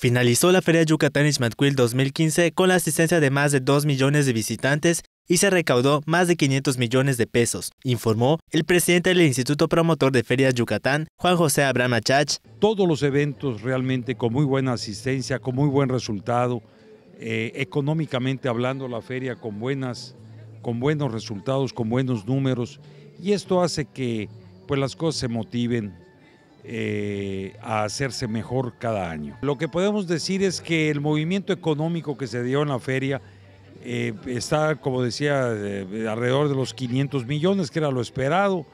Finalizó la Feria Yucatán Ismatquil 2015 con la asistencia de más de 2 millones de visitantes y se recaudó más de 500 millones de pesos, informó el presidente del Instituto Promotor de Ferias Yucatán, Juan José Abraham Achach. Todos los eventos realmente con muy buena asistencia, con muy buen resultado, eh, económicamente hablando la feria con, buenas, con buenos resultados, con buenos números y esto hace que pues, las cosas se motiven, eh, a hacerse mejor cada año. Lo que podemos decir es que el movimiento económico que se dio en la feria eh, está, como decía, eh, alrededor de los 500 millones, que era lo esperado.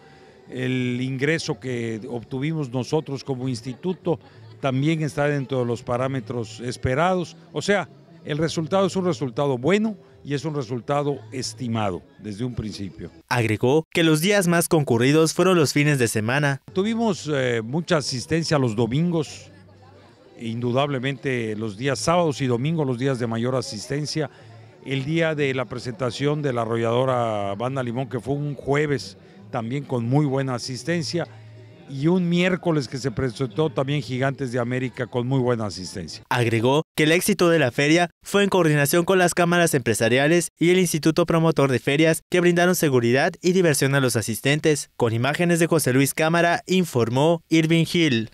El ingreso que obtuvimos nosotros como instituto también está dentro de los parámetros esperados. O sea, el resultado es un resultado bueno y es un resultado estimado desde un principio. Agregó que los días más concurridos fueron los fines de semana. Tuvimos eh, mucha asistencia los domingos, indudablemente los días sábados y domingos los días de mayor asistencia. El día de la presentación de la arrolladora Banda Limón, que fue un jueves también con muy buena asistencia y un miércoles que se presentó también Gigantes de América con muy buena asistencia. Agregó que el éxito de la feria fue en coordinación con las cámaras empresariales y el Instituto Promotor de Ferias que brindaron seguridad y diversión a los asistentes. Con imágenes de José Luis Cámara informó Irving Hill.